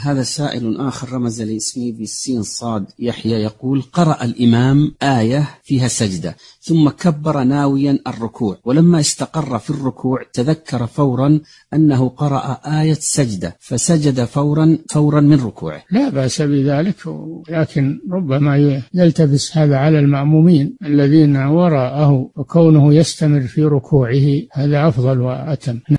هذا سائل آخر رمز لاسمه بالسين صاد يحيى يقول قرأ الإمام آية فيها سجدة ثم كبر ناويا الركوع ولما استقر في الركوع تذكر فورا أنه قرأ آية سجدة فسجد فورا فورا من ركوعه لا بأس بذلك لكن ربما يلتبس هذا على المأمومين الذين وراءه وكونه يستمر في ركوعه هذا أفضل وأتم